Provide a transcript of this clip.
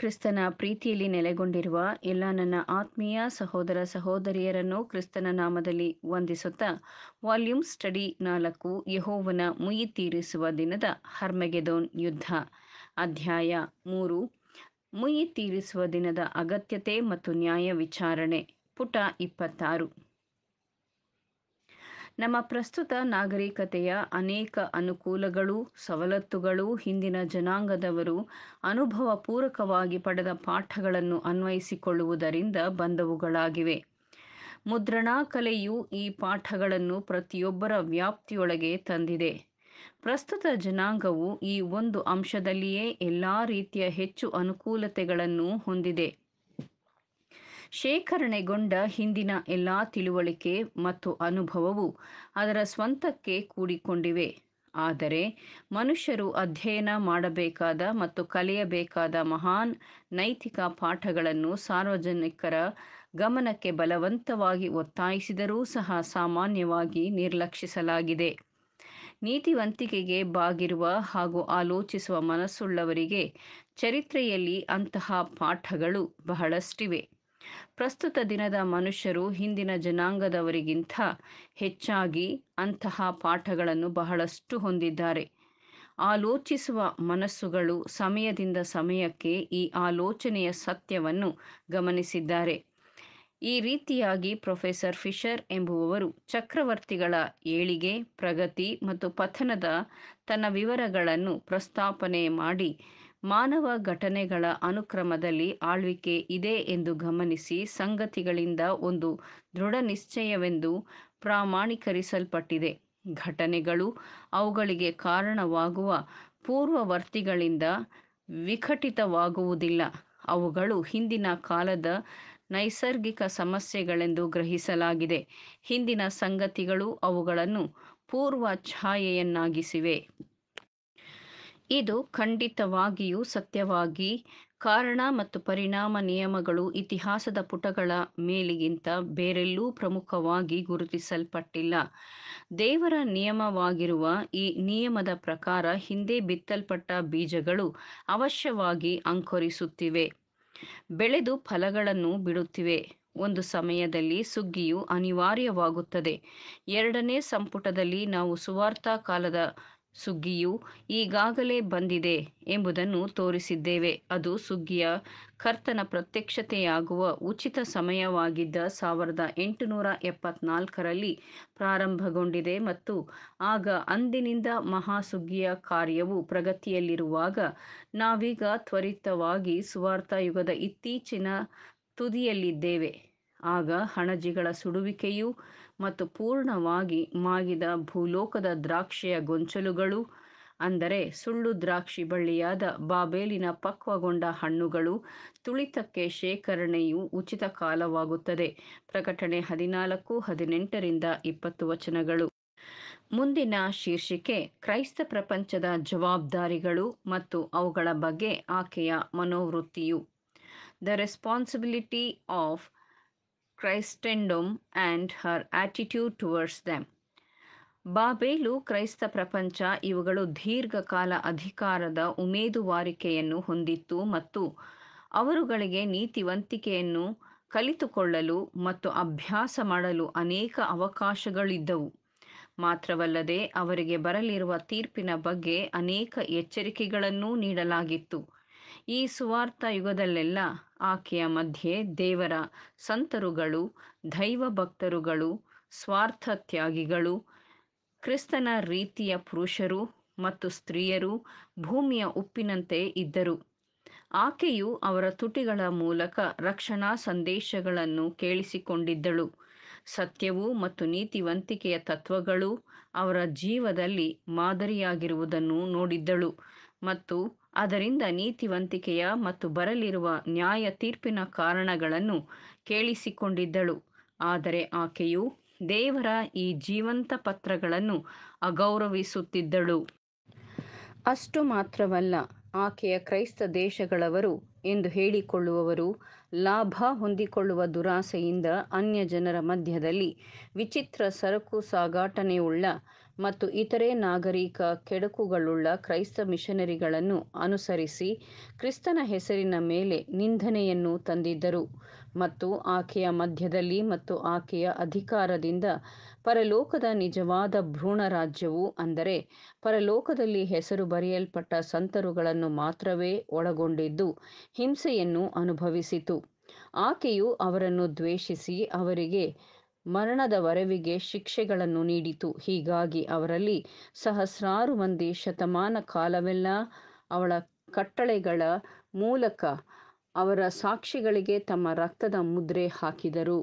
ಕ್ರಿಸ್ತನ ಪ್ರೀತಿಯಲ್ಲಿ ನೆಲೆಗೊಂಡಿರುವ ಎಲ್ಲ ನನ್ನ ಆತ್ಮೀಯ ಸಹೋದರ ಸಹೋದರಿಯರನ್ನು ಕ್ರಿಸ್ತನ ನಾಮದಲ್ಲಿ ವಂದಿಸುತ್ತಾ ವಾಲ್ಯೂಮ್ ಸ್ಟಡಿ ನಾಲ್ಕು ಯಹೋವನ ಮುಯಿ ತೀರಿಸುವ ದಿನದ ಹರ್ಮೆಗೆದೋನ್ ಯುದ್ಧ ಅಧ್ಯಾಯ ಮೂರು ಮುಯಿ ತೀರಿಸುವ ದಿನದ ಅಗತ್ಯತೆ ಮತ್ತು ನ್ಯಾಯ ವಿಚಾರಣೆ ಪುಟ ಇಪ್ಪತ್ತಾರು ನಮ್ಮ ಪ್ರಸ್ತುತ ನಾಗರಿಕತೆಯ ಅನೇಕ ಅನುಕೂಲಗಳು ಸವಲತ್ತುಗಳು ಹಿಂದಿನ ಜನಾಂಗದವರು ಅನುಭವ ಪೂರಕವಾಗಿ ಪಡೆದ ಪಾಠಗಳನ್ನು ಅನ್ವಯಿಸಿಕೊಳ್ಳುವುದರಿಂದ ಬಂದವುಗಳಾಗಿವೆ ಮುದ್ರಣಾ ಕಲೆಯು ಈ ಪಾಠಗಳನ್ನು ಪ್ರತಿಯೊಬ್ಬರ ವ್ಯಾಪ್ತಿಯೊಳಗೆ ತಂದಿದೆ ಪ್ರಸ್ತುತ ಜನಾಂಗವು ಈ ಒಂದು ಅಂಶದಲ್ಲಿಯೇ ಎಲ್ಲ ರೀತಿಯ ಹೆಚ್ಚು ಅನುಕೂಲತೆಗಳನ್ನು ಹೊಂದಿದೆ ಶೇಖರಣೆಗೊಂಡ ಹಿಂದಿನ ಎಲ್ಲ ತಿಳುವಳಿಕೆ ಮತ್ತು ಅನುಭವವು ಅದರ ಸ್ವಂತಕ್ಕೆ ಕೂಡಿಕೊಂಡಿವೆ ಆದರೆ ಮನುಷ್ಯರು ಅಧ್ಯಯನ ಮಾಡಬೇಕಾದ ಮತ್ತು ಕಲಿಯಬೇಕಾದ ಮಹಾನ್ ನೈತಿಕ ಪಾಠಗಳನ್ನು ಸಾರ್ವಜನಿಕರ ಗಮನಕ್ಕೆ ಬಲವಂತವಾಗಿ ಒತ್ತಾಯಿಸಿದರೂ ಸಹ ಸಾಮಾನ್ಯವಾಗಿ ನಿರ್ಲಕ್ಷಿಸಲಾಗಿದೆ ನೀತಿವಂತಿಕೆಗೆ ಬಾಗಿರುವ ಹಾಗೂ ಆಲೋಚಿಸುವ ಮನಸ್ಸುಳ್ಳವರಿಗೆ ಚರಿತ್ರೆಯಲ್ಲಿ ಅಂತಹ ಪಾಠಗಳು ಬಹಳಷ್ಟಿವೆ ಪ್ರಸ್ತುತ ದಿನದ ಮನುಷ್ಯರು ಹಿಂದಿನ ಜನಾಂಗದವರಿಗಿಂತ ಹೆಚ್ಚಾಗಿ ಅಂತಹ ಪಾಠಗಳನ್ನು ಬಹಳಷ್ಟು ಹೊಂದಿದ್ದಾರೆ ಆಲೋಚಿಸುವ ಮನಸ್ಸುಗಳು ಸಮಯದಿಂದ ಸಮಯಕ್ಕೆ ಈ ಆಲೋಚನೆಯ ಸತ್ಯವನ್ನು ಗಮನಿಸಿದ್ದಾರೆ ಈ ರೀತಿಯಾಗಿ ಪ್ರೊಫೆಸರ್ ಫಿಶರ್ ಎಂಬುವವರು ಚಕ್ರವರ್ತಿಗಳ ಏಳಿಗೆ ಪ್ರಗತಿ ಮತ್ತು ಪಥನದ ತನ್ನ ವಿವರಗಳನ್ನು ಪ್ರಸ್ತಾಪನೆ ಮಾಡಿ ಮಾನವ ಘಟನೆಗಳ ಅನುಕ್ರಮದಲ್ಲಿ ಆಳ್ವಿಕೆ ಇದೆ ಎಂದು ಗಮನಿಸಿ ಸಂಗತಿಗಳಿಂದ ಒಂದು ದೃಢ ನಿಶ್ಚಯವೆಂದು ಪ್ರಾಮಾಣೀಕರಿಸಲ್ಪಟ್ಟಿದೆ ಘಟನೆಗಳು ಅವುಗಳಿಗೆ ಕಾರಣವಾಗುವ ಪೂರ್ವವರ್ತಿಗಳಿಂದ ವಿಘಟಿತವಾಗುವುದಿಲ್ಲ ಅವುಗಳು ಹಿಂದಿನ ಕಾಲದ ನೈಸರ್ಗಿಕ ಸಮಸ್ಯೆಗಳೆಂದು ಗ್ರಹಿಸಲಾಗಿದೆ ಹಿಂದಿನ ಸಂಗತಿಗಳು ಅವುಗಳನ್ನು ಪೂರ್ವ ಛಾಯೆಯನ್ನಾಗಿಸಿವೆ ಇದು ಖಂಡಿತವಾಗಿಯೂ ಸತ್ಯವಾಗಿ ಕಾರಣ ಮತ್ತು ಪರಿಣಾಮ ನಿಯಮಗಳು ಇತಿಹಾಸದ ಪುಟಗಳ ಮೇಲಿಗಿಂತ ಬೇರೆಲ್ಲೂ ಪ್ರಮುಖವಾಗಿ ಗುರುತಿಸಲ್ಪಟ್ಟಿಲ್ಲ ದೇವರ ನಿಯಮವಾಗಿರುವ ಈ ನಿಯಮದ ಪ್ರಕಾರ ಹಿಂದೆ ಬಿತ್ತಲ್ಪಟ್ಟ ಬೀಜಗಳು ಅವಶ್ಯವಾಗಿ ಅಂಕುರಿಸುತ್ತಿವೆ ಬೆಳೆದು ಫಲಗಳನ್ನು ಬಿಡುತ್ತಿವೆ ಒಂದು ಸಮಯದಲ್ಲಿ ಸುಗ್ಗಿಯು ಅನಿವಾರ್ಯವಾಗುತ್ತದೆ ಎರಡನೇ ಸಂಪುಟದಲ್ಲಿ ನಾವು ಸುವಾರ್ತಾ ಕಾಲದ ಸುಗ್ಗಿಯು ಈಗಾಗಲೇ ಬಂದಿದೆ ಎಂಬುದನ್ನು ತೋರಿಸಿದ್ದೇವೆ ಅದು ಸುಗ್ಗಿಯ ಕರ್ತನ ಪ್ರತ್ಯಕ್ಷತೆಯಾಗುವ ಉಚಿತ ಸಮಯವಾಗಿದ್ದ ಸಾವಿರದ ಎಂಟುನೂರ ಎಪ್ಪತ್ನಾಲ್ಕರಲ್ಲಿ ಪ್ರಾರಂಭಗೊಂಡಿದೆ ಮತ್ತು ಆಗ ಅಂದಿನಿಂದ ಮಹಾಸುಗ್ಗಿಯ ಕಾರ್ಯವು ಪ್ರಗತಿಯಲ್ಲಿರುವಾಗ ನಾವೀಗ ತ್ವರಿತವಾಗಿ ಸುವಾರ್ಥ ಯುಗದ ಇತ್ತೀಚಿನ ತುದಿಯಲ್ಲಿದ್ದೇವೆ ಆಗ ಹಣಜಿಗಳ ಸುಡುವಿಕೆಯು ಮತ್ತು ಪೂರ್ಣವಾಗಿ ಮಾಗಿದ ಭೂಲೋಕದ ದ್ರಾಕ್ಷಿಯ ಗೊಂಚಲುಗಳು ಅಂದರೆ ಸುಳ್ಳು ದ್ರಾಕ್ಷಿ ಬಳ್ಳಿಯಾದ ಬಾಬೇಲಿನ ಪಕ್ವಗೊಂಡ ಹಣ್ಣುಗಳು ತುಳಿತಕ್ಕೆ ಶೇಖರಣೆಯು ಉಚಿತ ಕಾಲವಾಗುತ್ತದೆ ಪ್ರಕಟಣೆ ಹದಿನಾಲ್ಕು ಹದಿನೆಂಟರಿಂದ ಇಪ್ಪತ್ತು ವಚನಗಳು ಮುಂದಿನ ಶೀರ್ಷಿಕೆ ಕ್ರೈಸ್ತ ಪ್ರಪಂಚದ ಜವಾಬ್ದಾರಿಗಳು ಮತ್ತು ಅವುಗಳ ಬಗ್ಗೆ ಆಕೆಯ ಮನೋವೃತ್ತಿಯು the responsibility of Christendom and her attitude towards them ಬಾಬೇಲು ಕ್ರೈಸ್ತ ಪ್ರಪಂಚ ಇವುಗಳು ದೀರ್ಘಕಾಲ ಅಧಿಕಾರದ ಉಮೇದುವಾರಿಕೆಯನ್ನು ಹೊಂದಿತ್ತು ಮತ್ತು ಅವರುಗಳಿಗೆ ನೀತಿವಂತಿಕೆಯನ್ನು ಕಲಿತುಕೊಳ್ಳಲು ಮತ್ತು ಅಭ್ಯಾಸ ಮಾಡಲು ಅನೇಕ ಅವಕಾಶಗಳಿದ್ದವು ಮಾತ್ರವಲ್ಲದೆ ಅವರಿಗೆ ಬರಲಿರುವ ತೀರ್ಪಿನ ಬಗ್ಗೆ ಅನೇಕ ಎಚ್ಚರಿಕೆಗಳನ್ನೂ ನೀಡಲಾಗಿತ್ತು ಈ ಸುವಾರ್ಥ ಯುಗದಲ್ಲೆಲ್ಲ ಆಕೆಯ ಮಧ್ಯೆ ದೇವರ ಸಂತರುಗಳು ದೈವ ಭಕ್ತರುಗಳು ಸ್ವಾರ್ಥ ತ್ಯಾಗಿಗಳು ಕ್ರಿಸ್ತನ ರೀತಿಯ ಪುರುಷರು ಮತ್ತು ಸ್ತ್ರೀಯರು ಭೂಮಿಯ ಉಪ್ಪಿನಂತೆ ಇದ್ದರು ಆಕೆಯು ಅವರ ತುಟಿಗಳ ಮೂಲಕ ರಕ್ಷಣಾ ಸಂದೇಶಗಳನ್ನು ಕೇಳಿಸಿಕೊಂಡಿದ್ದಳು ಸತ್ಯವು ಮತ್ತು ನೀತಿವಂತಿಕೆಯ ತತ್ವಗಳು ಅವರ ಜೀವದಲ್ಲಿ ಮಾದರಿಯಾಗಿರುವುದನ್ನು ನೋಡಿದ್ದಳು ಮತ್ತು ಅದರಿಂದ ನೀತಿವಂತಿಕೆಯ ಮತ್ತು ಬರಲಿರುವ ನ್ಯಾಯ ತೀರ್ಪಿನ ಕಾರಣಗಳನ್ನು ಕೇಳಿಸಿಕೊಂಡಿದ್ದಳು ಆದರೆ ಆಕೆಯು ದೇವರ ಈ ಜೀವಂತ ಪತ್ರಗಳನ್ನು ಅಗೌರವಿಸುತ್ತಿದ್ದಳು ಅಷ್ಟು ಮಾತ್ರವಲ್ಲ ಆಕೆಯ ಕ್ರೈಸ್ತ ದೇಶಗಳವರು ಎಂದು ಹೇಳಿಕೊಳ್ಳುವವರು ಲಾಭ ಹೊಂದಿಕೊಳ್ಳುವ ದುರಾಸೆಯಿಂದ ಅನ್ಯ ಜನರ ಮಧ್ಯದಲ್ಲಿ ವಿಚಿತ್ರ ಸರಕು ಸಾಗಾಟನೆಯುಳ್ಳ ಮತ್ತು ಇತರೆ ನಾಗರಿಕ ಕೆಡಕುಗಳುಳ್ಳ ಕ್ರೈಸ್ತ ಮಿಷನರಿಗಳನ್ನು ಅನುಸರಿಸಿ ಕ್ರಿಸ್ತನ ಹೆಸರಿನ ಮೇಲೆ ನಿಂದನೆಯನ್ನು ತಂದಿದ್ದರು ಮತ್ತು ಆಕೆಯ ಮಧ್ಯದಲ್ಲಿ ಮತ್ತು ಆಕೆಯ ಅಧಿಕಾರದಿಂದ ಪರಲೋಕದ ನಿಜವಾದ ಭ್ರೂಣ ರಾಜ್ಯವು ಅಂದರೆ ಪರಲೋಕದಲ್ಲಿ ಹೆಸರು ಬರೆಯಲ್ಪಟ್ಟ ಸಂತರುಗಳನ್ನು ಮಾತ್ರವೇ ಒಳಗೊಂಡಿದ್ದು ಹಿಂಸೆಯನ್ನು ಅನುಭವಿಸಿತು ಆಕೆಯು ಅವರನ್ನು ದ್ವೇಷಿಸಿ ಅವರಿಗೆ ಮರಣದ ವರವಿಗೆ ಶಿಕ್ಷೆಗಳನ್ನು ನೀಡಿತು ಹೀಗಾಗಿ ಅವರಲ್ಲಿ ಸಹಸ್ರಾರು ಮಂದಿ ಶತಮಾನ ಕಾಲವೆಲ್ಲ ಅವಳ ಕಟ್ಟಳೆಗಳ ಮೂಲಕ ಅವರ ಸಾಕ್ಷಿಗಳಿಗೆ ತಮ್ಮ ರಕ್ತದ ಮುದ್ರೆ ಹಾಕಿದರು